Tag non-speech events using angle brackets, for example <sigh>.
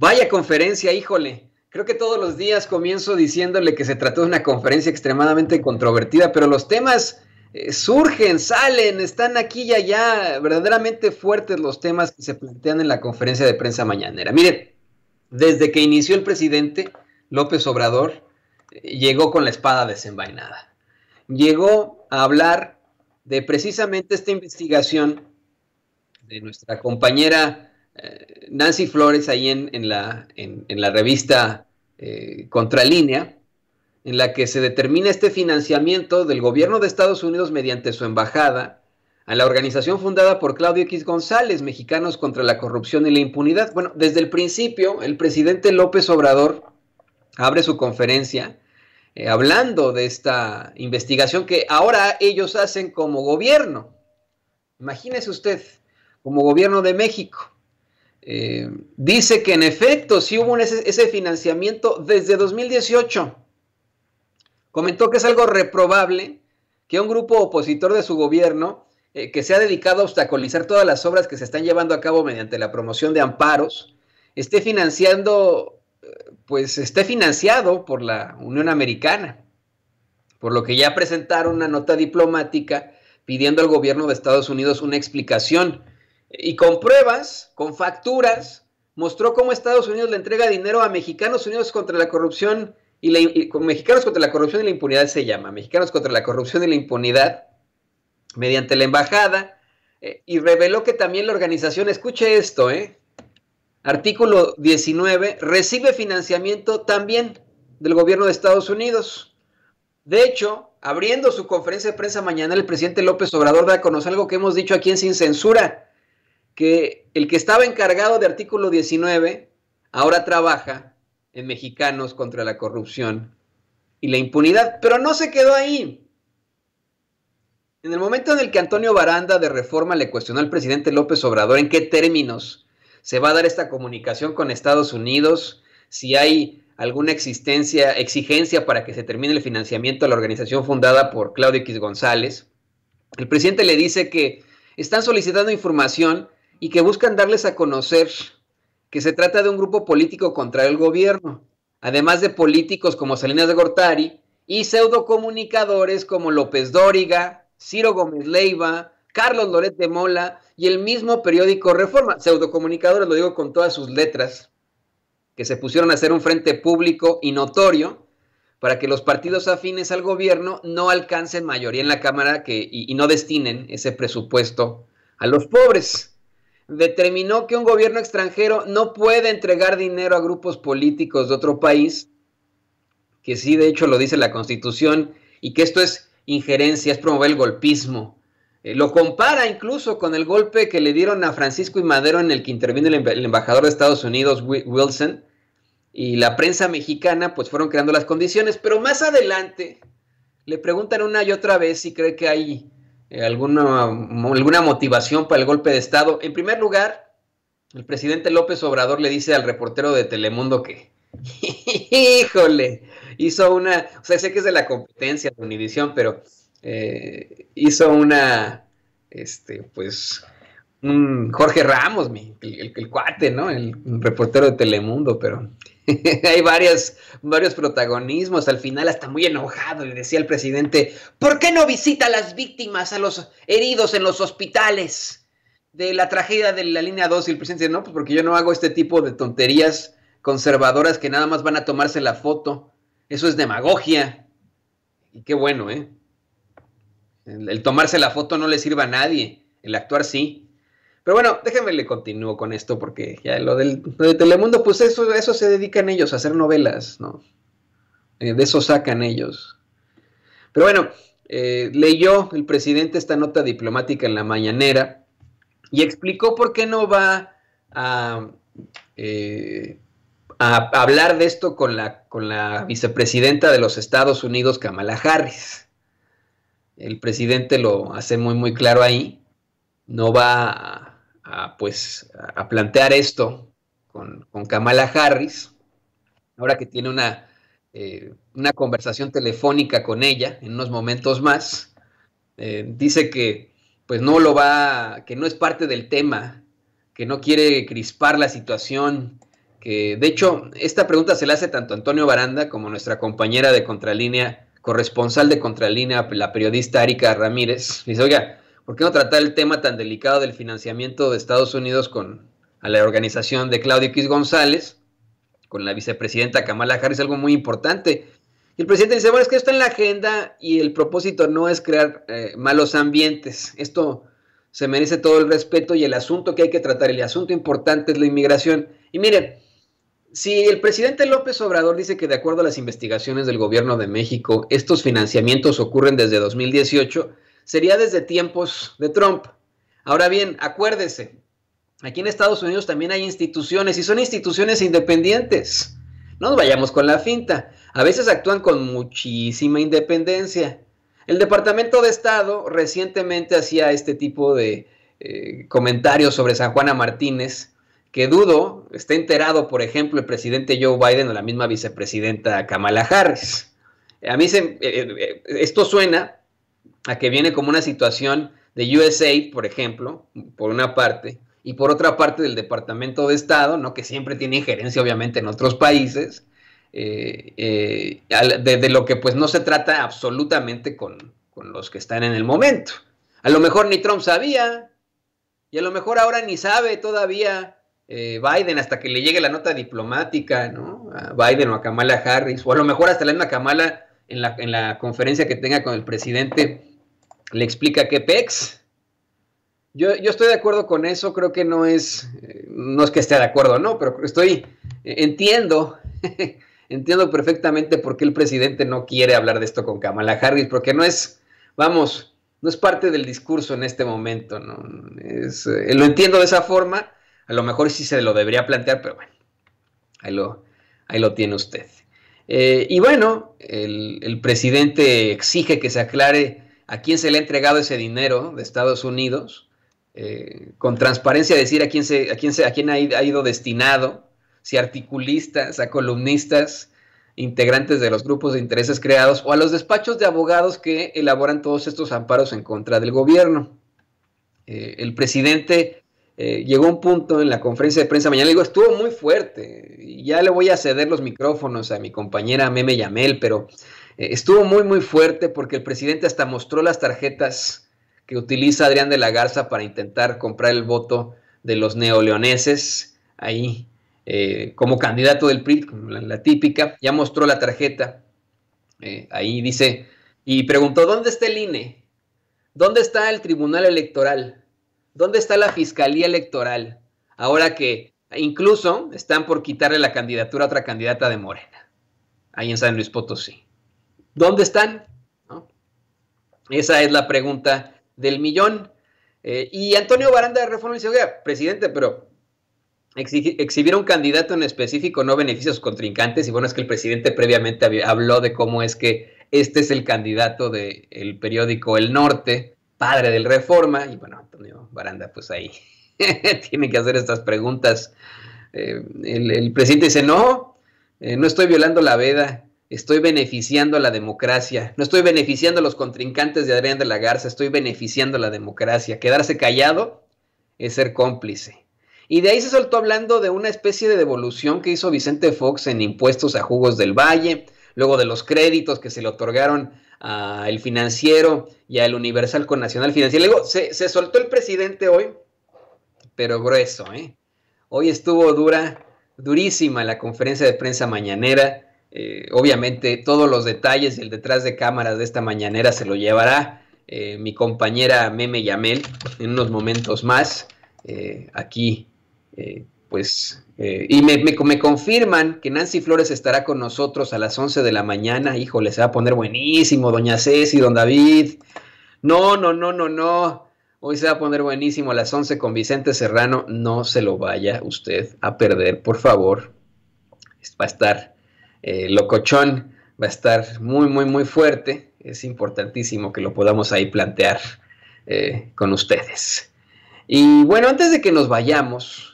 Vaya conferencia, híjole. Creo que todos los días comienzo diciéndole que se trató de una conferencia extremadamente controvertida, pero los temas eh, surgen, salen, están aquí y allá, verdaderamente fuertes los temas que se plantean en la conferencia de prensa mañanera. Mire, desde que inició el presidente López Obrador, eh, llegó con la espada desenvainada. Llegó a hablar de precisamente esta investigación de nuestra compañera eh, Nancy Flores ahí en, la, en, la, revista eh, Contralínea, en la que se determina este financiamiento del gobierno de Estados Unidos mediante su embajada a la organización fundada por Claudio X González, Mexicanos contra la Corrupción y la Impunidad. Bueno, desde el principio, el presidente López Obrador abre su conferencia eh, hablando de esta investigación que ahora ellos hacen como gobierno. Imagínese usted, como gobierno de México. Eh, dice que en efecto sí hubo ese, financiamiento desde 2018. Comentó que es algo reprobable que un grupo opositor de su gobierno, eh, que se ha dedicado a obstaculizar todas las obras que se están llevando a cabo mediante la promoción de amparos, esté financiando, eh, pues esté financiado por la Unión Americana, por lo que ya presentaron una nota diplomática pidiendo al gobierno de Estados Unidos una explicación y con pruebas, con facturas, mostró cómo Estados Unidos le entrega dinero a Mexicanos Unidos contra la corrupción y, la, con Mexicanos contra la corrupción y la impunidad se llama, Mexicanos contra la corrupción y la impunidad, mediante la embajada, eh, y reveló que también la organización, escuche esto, eh, artículo 19, recibe financiamiento también del gobierno de Estados Unidos. De hecho, abriendo su conferencia de prensa mañana, el presidente López Obrador da a conocer algo que hemos dicho aquí en Sin Censura que el que estaba encargado de artículo 19 ahora trabaja en Mexicanos contra la corrupción y la impunidad, pero no se quedó ahí. En el momento en el que Antonio Baranda de Reforma le cuestionó al presidente López Obrador en qué términos se va a dar esta comunicación con Estados Unidos, si hay alguna existencia, exigencia para que se termine el financiamiento a la organización fundada por Claudio X González, el presidente le dice que están solicitando información y que buscan darles a conocer que se trata de un grupo político contra el gobierno, además de políticos como Salinas de Gortari y pseudocomunicadores como López Dóriga, Ciro Gómez Leiva, Carlos Loret de Mola y el mismo periódico Reforma. Pseudocomunicadores, lo digo con todas sus letras, que se pusieron a hacer un frente público y notorio para que los partidos afines al gobierno no alcancen mayoría en la Cámara y no destinen ese presupuesto a los pobres determinó que un gobierno extranjero no puede entregar dinero a grupos políticos de otro país, que sí, de hecho, lo dice la Constitución, y que esto es injerencia, es promover el golpismo. Eh, lo compara incluso con el golpe que le dieron a Francisco y Madero en el que intervino el embajador de Estados Unidos, Wilson, y la prensa mexicana, pues fueron creando las condiciones, pero más adelante le preguntan una y otra vez si cree que hay eh, alguna, alguna motivación para el golpe de Estado. En primer lugar, el presidente López Obrador le dice al reportero de Telemundo que, <laughs> híjole, hizo una, o sea, sé que es de la competencia de Univisión, pero eh, hizo una, este, pues, un Jorge Ramos, el, cuate, ¿no? el reportero de Telemundo, pero <laughs> Hay varios protagonismos, al final hasta muy enojado le decía el presidente, ¿por qué no visita a las víctimas, a los heridos en los hospitales de la tragedia de la línea 2? Y el presidente dice, no, pues porque yo no hago este tipo de tonterías conservadoras que nada más van a tomarse la foto. Eso es demagogia. Y qué bueno, ¿eh? El, el tomarse la foto no le sirve a nadie, el actuar sí. Pero bueno, déjenme le continúo con esto porque ya lo del de Telemundo, pues eso, eso se dedican ellos, a hacer novelas, ¿no? Eh, de eso sacan ellos. Pero bueno, eh, leyó el presidente esta nota diplomática en la mañanera y explicó por qué no va a, eh, a hablar de esto con la, con la vicepresidenta de los Estados Unidos, Kamala Harris. El presidente lo hace muy, muy claro ahí no va a, pues, a plantear esto con, Kamala Harris, ahora que tiene una, eh, una conversación telefónica con ella en unos momentos más. Eh, dice que pues no lo va, que no es parte del tema, que no quiere crispar la situación, que de hecho esta pregunta se la hace tanto Antonio Baranda como nuestra compañera de Contralínea, corresponsal de Contralínea, la periodista Erika Ramírez. Dice, oiga, ¿por qué no tratar el tema tan delicado del financiamiento de Estados Unidos con a la organización de Claudio X González, con la vicepresidenta Kamala Harris, algo muy importante? Y el presidente dice, bueno, es que está en la agenda y el propósito no es crear eh, malos ambientes. Esto se merece todo el respeto y el asunto que hay que tratar, el asunto importante es la inmigración. Y miren, si el presidente López Obrador dice que de acuerdo a las investigaciones del gobierno de México, estos financiamientos ocurren desde 2018, sería desde tiempos de Trump. Ahora bien, acuérdese, aquí en Estados Unidos también hay instituciones y son instituciones independientes. No nos vayamos con la finta. A veces actúan con muchísima independencia. El Departamento de Estado recientemente hacía este tipo de eh, comentarios sobre San Juana Martínez, que dudo está enterado, por ejemplo, el presidente Joe Biden o la misma vicepresidenta Kamala Harris. A mí se, eh, eh, esto suena a que viene como una situación de USA, por ejemplo, por una parte, y por otra parte del Departamento de Estado, ¿no? que siempre tiene injerencia obviamente en otros países, eh, eh, de, lo que pues no se trata absolutamente con, los que están en el momento. A lo mejor ni Trump sabía, y a lo mejor ahora ni sabe todavía, eh, Biden hasta que le llegue la nota diplomática, ¿no? A Biden o a Kamala Harris, o a lo mejor hasta la misma Kamala en la, conferencia que tenga con el presidente, le explica qué PEX. Yo, estoy de acuerdo con eso, creo que no es, eh, no es que esté de acuerdo, no, pero estoy, eh, entiendo, <laughs> entiendo perfectamente por qué el presidente no quiere hablar de esto con Kamala Harris, porque no es, vamos, no es parte del discurso en este momento, ¿no? Eh, lo entiendo de esa forma, a lo mejor sí se lo debería plantear, pero bueno, lo, ahí lo tiene usted. Eh, y bueno, el, presidente exige que se aclare a quién se le ha entregado ese dinero de Estados Unidos, eh, con transparencia decir a quién, se, a quién, ha, ido destinado, si articulistas, a columnistas, integrantes de los grupos de intereses creados o a los despachos de abogados que elaboran todos estos amparos en contra del gobierno. Eh, el presidente eh, llegó un punto en la conferencia de prensa mañana, le digo, estuvo muy fuerte. Ya le voy a ceder los micrófonos a mi compañera Meme Yamel, pero eh, estuvo muy, muy fuerte porque el presidente hasta mostró las tarjetas que utiliza Adrián de la Garza para intentar comprar el voto de los neoleoneses ahí eh, como candidato del PRI, la, la, típica. Ya mostró la tarjeta. ahí dice, y preguntó, ¿dónde está el INE? ¿Dónde está el Tribunal Electoral? ¿dónde está la Fiscalía Electoral? Ahora que incluso están por quitarle la candidatura a otra candidata de Morena, ahí en San Luis Potosí. ¿Dónde están? Esa es la pregunta del millón. Eh, y Antonio Baranda de Reforma dice, oiga, presidente, pero exhibir un candidato en específico no beneficios contrincantes. Y bueno, es que el presidente previamente habló de cómo es que este es el candidato del periódico El Norte, padre del Reforma, y bueno, Antonio Baranda, pues ahí <laughs> tiene que hacer estas preguntas. Eh, el, presidente dice, no, eh, no estoy violando la veda, estoy beneficiando a la democracia, no estoy beneficiando a los contrincantes de Adrián de la Garza, estoy beneficiando a la democracia. Quedarse callado es ser cómplice. Y de ahí se soltó hablando de una especie de devolución que hizo Vicente Fox en impuestos a jugos del Valle, luego de los créditos que se le otorgaron a El Financiero y al Universal con Nacional Financiero. Luego, se, soltó el presidente hoy, pero grueso, ¿eh? Hoy estuvo dura, durísima la conferencia de prensa mañanera. Eh, obviamente todos los detalles y el detrás de cámaras de esta mañanera se lo llevará eh, mi compañera Meme Yamel en unos momentos más eh, aquí pues, eh, y me, confirman que Nancy Flores estará con nosotros a las 11 de la mañana. Híjole, se va a poner buenísimo, doña Ceci, don David. No, no, no, no, no. Hoy se va a poner buenísimo a las 11 con Vicente Serrano. No se lo vaya usted a perder, por favor. Va a estar eh, locochón, va a estar muy, muy, muy fuerte. Es importantísimo que lo podamos ahí plantear eh, con ustedes. Y bueno, antes de que nos vayamos,